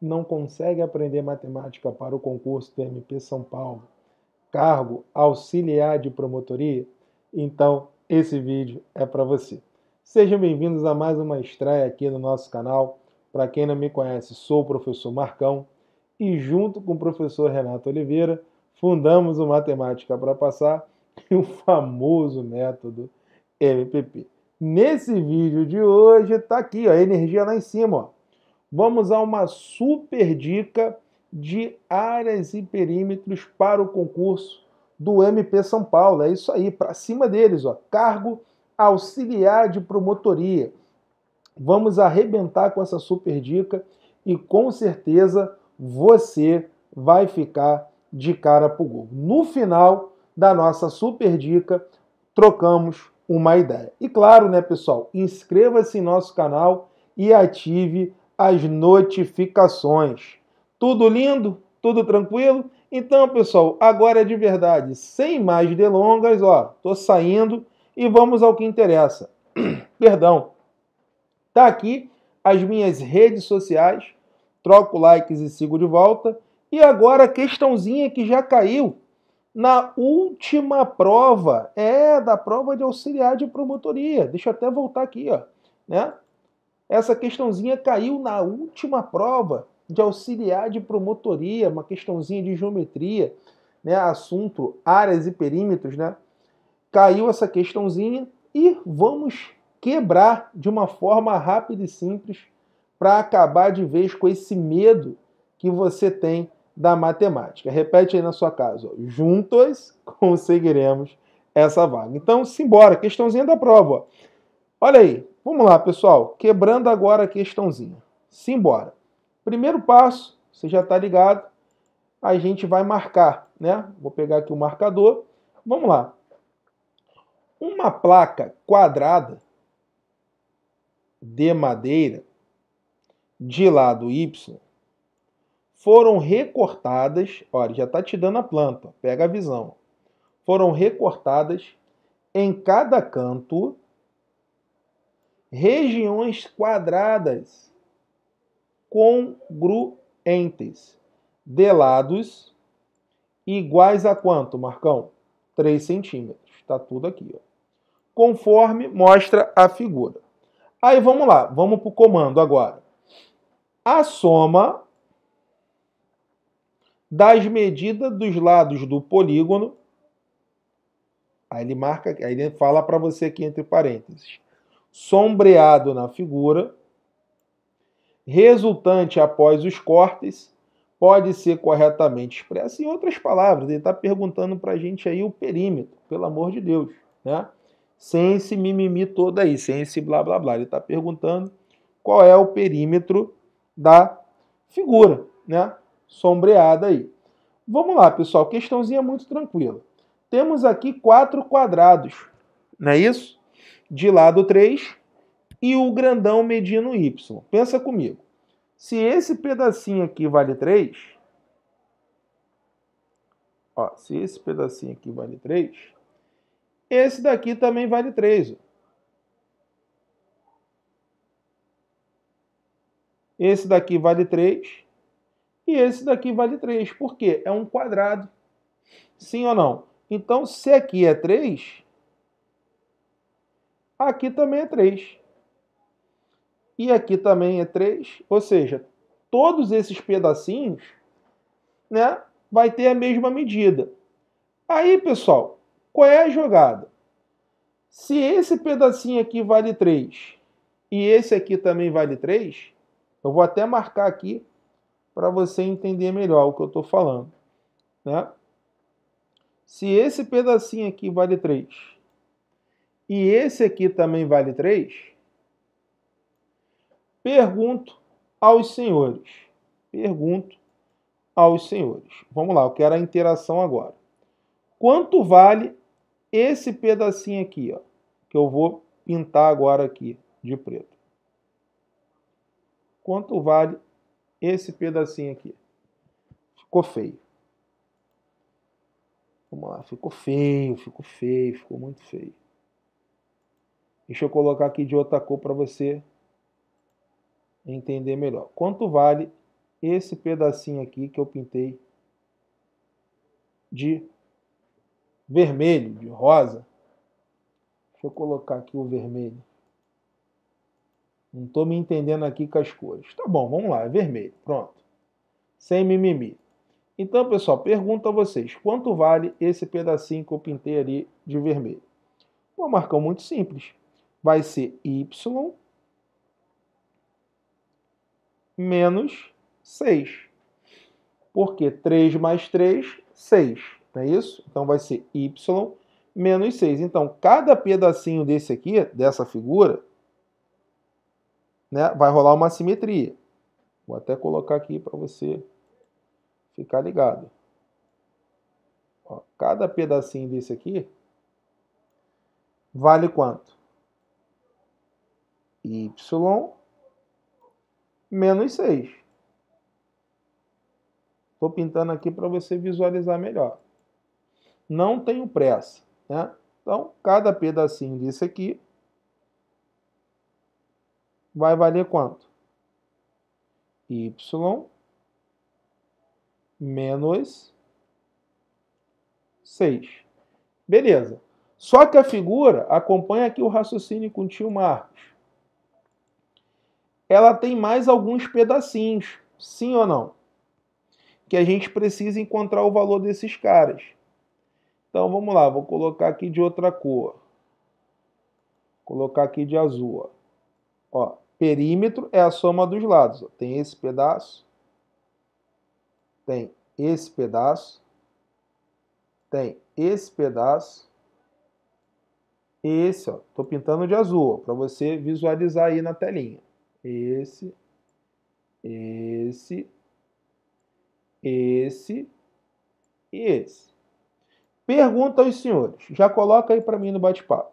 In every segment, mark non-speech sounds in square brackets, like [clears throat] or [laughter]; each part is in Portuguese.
não consegue aprender matemática para o concurso do MP São Paulo, cargo auxiliar de promotoria? Então, esse vídeo é para você. Sejam bem-vindos a mais uma estreia aqui no nosso canal. Para quem não me conhece, sou o professor Marcão e junto com o professor Renato Oliveira fundamos o Matemática para Passar e o famoso método MPP. Nesse vídeo de hoje está aqui, ó, energia lá em cima, ó vamos a uma super dica de áreas e perímetros para o concurso do MP São Paulo. É isso aí, para cima deles, ó. Cargo auxiliar de promotoria. Vamos arrebentar com essa super dica e com certeza você vai ficar de cara pro gol. No final da nossa super dica, trocamos uma ideia. E claro, né, pessoal, inscreva-se em nosso canal e ative as notificações. Tudo lindo? Tudo tranquilo? Então, pessoal, agora é de verdade, sem mais delongas, ó, tô saindo e vamos ao que interessa. [clears throat] Perdão. Tá aqui as minhas redes sociais, troco likes e sigo de volta. E agora a questãozinha que já caiu na última prova, é da prova de auxiliar de promotoria. Deixa eu até voltar aqui, ó, né? Essa questãozinha caiu na última prova de auxiliar de promotoria, uma questãozinha de geometria, né, assunto áreas e perímetros, né? Caiu essa questãozinha e vamos quebrar de uma forma rápida e simples para acabar de vez com esse medo que você tem da matemática. Repete aí na sua casa, ó. juntos conseguiremos essa vaga. Então, simbora, questãozinha da prova. Ó. Olha aí, Vamos lá, pessoal. Quebrando agora a questãozinha. Simbora. Primeiro passo, você já está ligado, a gente vai marcar, né? Vou pegar aqui o marcador. Vamos lá. Uma placa quadrada de madeira de lado Y foram recortadas, olha, já está te dando a planta, pega a visão. Foram recortadas em cada canto regiões quadradas congruentes de lados iguais a quanto, Marcão? 3 centímetros. Está tudo aqui. Ó. Conforme mostra a figura. Aí vamos lá, vamos para o comando agora. A soma das medidas dos lados do polígono. Aí ele marca, aí ele fala para você aqui entre parênteses sombreado na figura, resultante após os cortes, pode ser corretamente expressa. Em outras palavras, ele está perguntando para a gente aí o perímetro, pelo amor de Deus, né? Sem esse mimimi todo aí, sem esse blá blá blá. Ele está perguntando qual é o perímetro da figura, né? Sombreada aí. Vamos lá, pessoal. Questãozinha muito tranquila. Temos aqui quatro quadrados, não é isso? de lado 3 e o grandão medindo y. Pensa comigo. Se esse pedacinho aqui vale 3, ó, se esse pedacinho aqui vale 3, esse daqui também vale 3. Ó. Esse daqui vale 3 e esse daqui vale 3. Por quê? É um quadrado. Sim ou não? Então, se aqui é 3, Aqui também é 3. E aqui também é 3. Ou seja, todos esses pedacinhos né, vai ter a mesma medida. Aí, pessoal, qual é a jogada? Se esse pedacinho aqui vale 3 e esse aqui também vale 3, eu vou até marcar aqui para você entender melhor o que eu estou falando. Né? Se esse pedacinho aqui vale 3 e esse aqui também vale 3? Pergunto aos senhores. Pergunto aos senhores. Vamos lá, eu quero a interação agora. Quanto vale esse pedacinho aqui, ó, que eu vou pintar agora aqui de preto? Quanto vale esse pedacinho aqui? Ficou feio. Vamos lá, ficou feio, ficou feio, ficou muito feio. Deixa eu colocar aqui de outra cor para você entender melhor. Quanto vale esse pedacinho aqui que eu pintei de vermelho, de rosa? Deixa eu colocar aqui o vermelho. Não estou me entendendo aqui com as cores. Tá bom, vamos lá, é vermelho, pronto. Sem mimimi. Então, pessoal, pergunto a vocês, quanto vale esse pedacinho que eu pintei ali de vermelho? Uma marcão muito simples, vai ser y menos 6. Porque 3 mais 3, 6. Não é isso? Então vai ser y menos 6. Então, cada pedacinho desse aqui, dessa figura, né, vai rolar uma simetria. Vou até colocar aqui para você ficar ligado. Ó, cada pedacinho desse aqui vale quanto? y menos 6. Estou pintando aqui para você visualizar melhor. Não tenho pressa. Né? Então, cada pedacinho disso aqui vai valer quanto? y menos 6. Beleza. Só que a figura acompanha aqui o raciocínio com o tio Marcos ela tem mais alguns pedacinhos, sim ou não? Que a gente precisa encontrar o valor desses caras. Então vamos lá, vou colocar aqui de outra cor. Vou colocar aqui de azul. Ó. ó. perímetro é a soma dos lados. Ó. Tem esse pedaço, tem esse pedaço, tem esse pedaço, esse, ó. Tô pintando de azul, para você visualizar aí na telinha esse, esse, esse e esse. Pergunta aos senhores, já coloca aí para mim no bate-papo.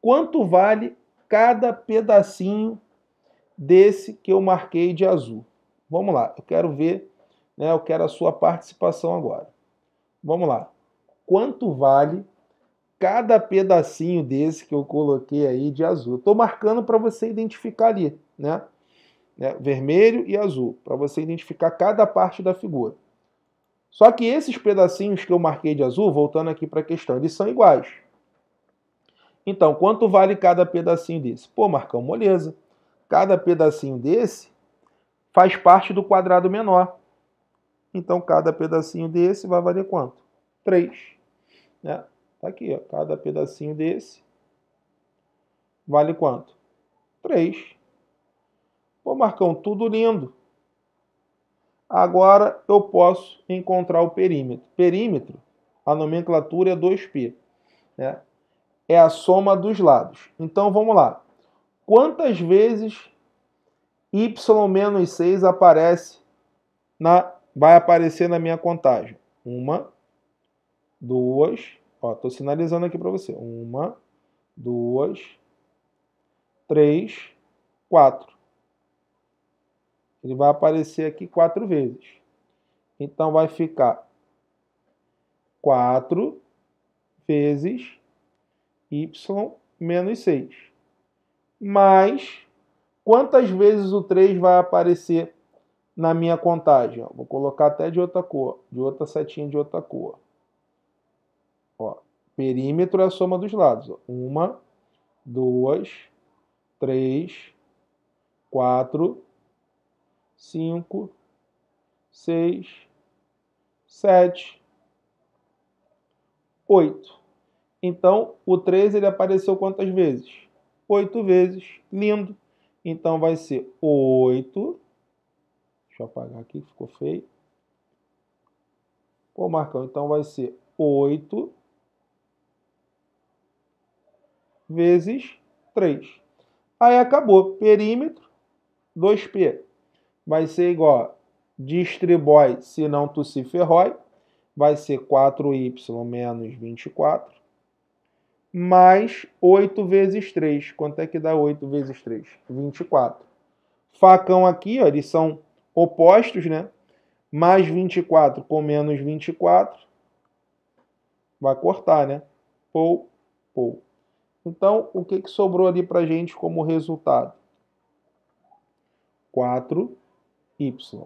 Quanto vale cada pedacinho desse que eu marquei de azul? Vamos lá, eu quero ver, né, eu quero a sua participação agora. Vamos lá. Quanto vale cada pedacinho desse que eu coloquei aí de azul? Estou marcando para você identificar ali né? né? Vermelho e azul, para você identificar cada parte da figura. Só que esses pedacinhos que eu marquei de azul, voltando aqui para a questão, eles são iguais. Então, quanto vale cada pedacinho desse? Pô, Marcão, moleza. Cada pedacinho desse faz parte do quadrado menor. Então, cada pedacinho desse vai valer quanto? 3. Né? Tá aqui, ó. cada pedacinho desse vale quanto? 3. Pô, Marcão, tudo lindo. Agora eu posso encontrar o perímetro. Perímetro, a nomenclatura é 2π. Né? É a soma dos lados. Então vamos lá. Quantas vezes y menos 6 aparece na, vai aparecer na minha contagem? Uma, duas, ó, estou sinalizando aqui para você. Uma, duas, três, quatro. Ele vai aparecer aqui quatro vezes. Então vai ficar 4 vezes y menos 6. Mais quantas vezes o 3 vai aparecer na minha contagem? Vou colocar até de outra cor, de outra setinha de outra cor. Ó, perímetro é a soma dos lados. Uma, duas, três, quatro cinco, seis, sete, oito. Então, o 3 ele apareceu quantas vezes? Oito vezes. Lindo. Então, vai ser oito. Deixa eu apagar aqui, ficou feio. Pô, Marcão, então vai ser oito vezes 3. Aí acabou. Perímetro, 2P vai ser igual distribui, senão tu se ferrói, vai ser 4y menos 24, mais 8 vezes 3. Quanto é que dá 8 vezes 3? 24. Facão aqui, ó, eles são opostos, né? Mais 24 com menos 24, vai cortar, né? Pou, pou. Então, o que, que sobrou ali para gente como resultado? 4 Y.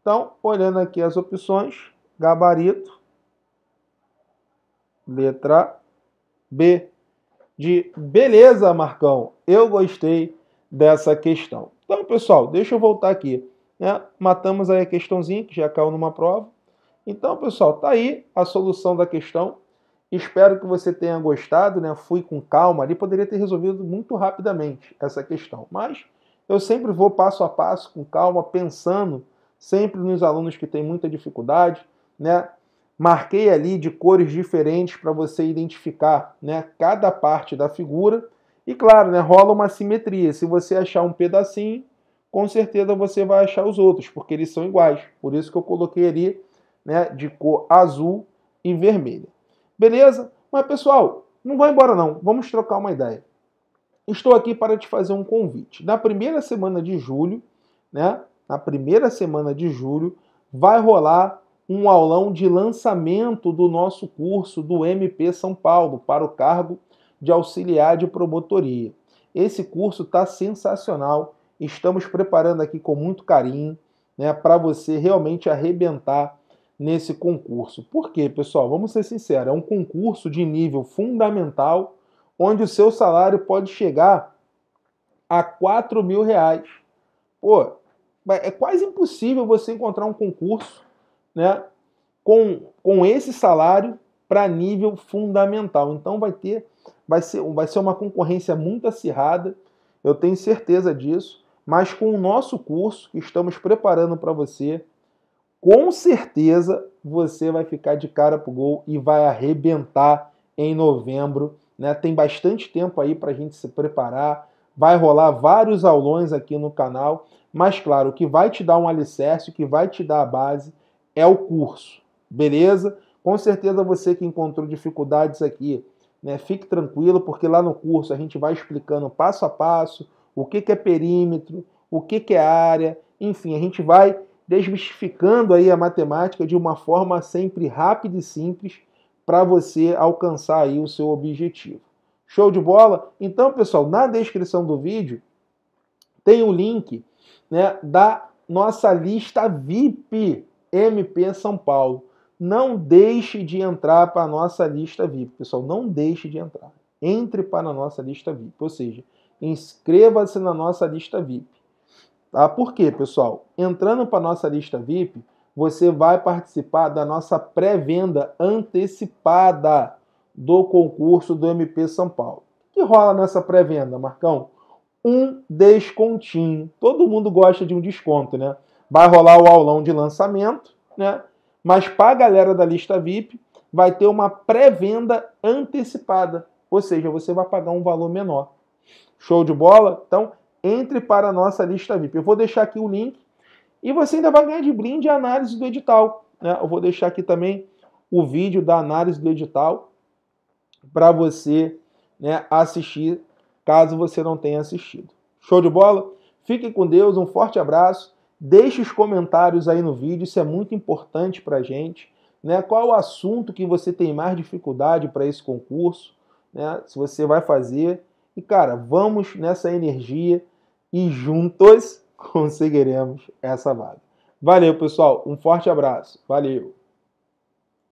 Então, olhando aqui as opções, gabarito, letra B, de beleza, Marcão, eu gostei dessa questão. Então, pessoal, deixa eu voltar aqui. Né? Matamos aí a questãozinha que já caiu numa prova. Então, pessoal, tá aí a solução da questão. Espero que você tenha gostado, né? Fui com calma ali, poderia ter resolvido muito rapidamente essa questão, mas eu sempre vou passo a passo, com calma, pensando sempre nos alunos que têm muita dificuldade, né? Marquei ali de cores diferentes para você identificar, né, cada parte da figura. E claro, né, rola uma simetria. Se você achar um pedacinho, com certeza você vai achar os outros, porque eles são iguais. Por isso que eu coloquei ali, né, de cor azul e vermelha. Beleza? Mas pessoal, não vai embora não. Vamos trocar uma ideia estou aqui para te fazer um convite. Na primeira semana de julho, né? Na primeira semana de julho, vai rolar um aulão de lançamento do nosso curso do MP São Paulo para o cargo de auxiliar de promotoria. Esse curso está sensacional. Estamos preparando aqui com muito carinho, né, para você realmente arrebentar nesse concurso. Por quê, pessoal? Vamos ser sinceros, é um concurso de nível fundamental onde o seu salário pode chegar a 4 mil reais. Pô, é quase impossível você encontrar um concurso né, com, com esse salário para nível fundamental. Então vai ter, vai ser, vai ser uma concorrência muito acirrada, eu tenho certeza disso. Mas com o nosso curso que estamos preparando para você, com certeza você vai ficar de cara pro gol e vai arrebentar em novembro né? Tem bastante tempo aí para a gente se preparar. Vai rolar vários aulões aqui no canal, mas claro, o que vai te dar um alicerce, o que vai te dar a base é o curso, beleza? Com certeza você que encontrou dificuldades aqui, né, fique tranquilo, porque lá no curso a gente vai explicando passo a passo o que, que é perímetro, o que, que é área, enfim, a gente vai desmistificando aí a matemática de uma forma sempre rápida e simples para você alcançar aí o seu objetivo. Show de bola? Então, pessoal, na descrição do vídeo tem o link né, da nossa lista VIP MP São Paulo. Não deixe de entrar para a nossa lista VIP, pessoal. Não deixe de entrar. Entre para a nossa lista VIP. Ou seja, inscreva-se na nossa lista VIP. Tá? Por quê, pessoal? Entrando para a nossa lista VIP, você vai participar da nossa pré-venda antecipada do concurso do MP São Paulo. O que rola nessa pré-venda, Marcão? Um descontinho. Todo mundo gosta de um desconto, né? Vai rolar o aulão de lançamento, né? Mas para a galera da lista VIP, vai ter uma pré-venda antecipada. Ou seja, você vai pagar um valor menor. Show de bola? Então, entre para a nossa lista VIP. Eu vou deixar aqui o link e você ainda vai ganhar de brinde a análise do edital. Né? Eu vou deixar aqui também o vídeo da análise do edital para você né, assistir, caso você não tenha assistido. Show de bola? Fique com Deus, um forte abraço. Deixe os comentários aí no vídeo, isso é muito importante para a gente. Né? Qual o assunto que você tem mais dificuldade para esse concurso? Né? Se você vai fazer. E, cara, vamos nessa energia e juntos conseguiremos essa vaga. Valeu, pessoal. Um forte abraço. Valeu.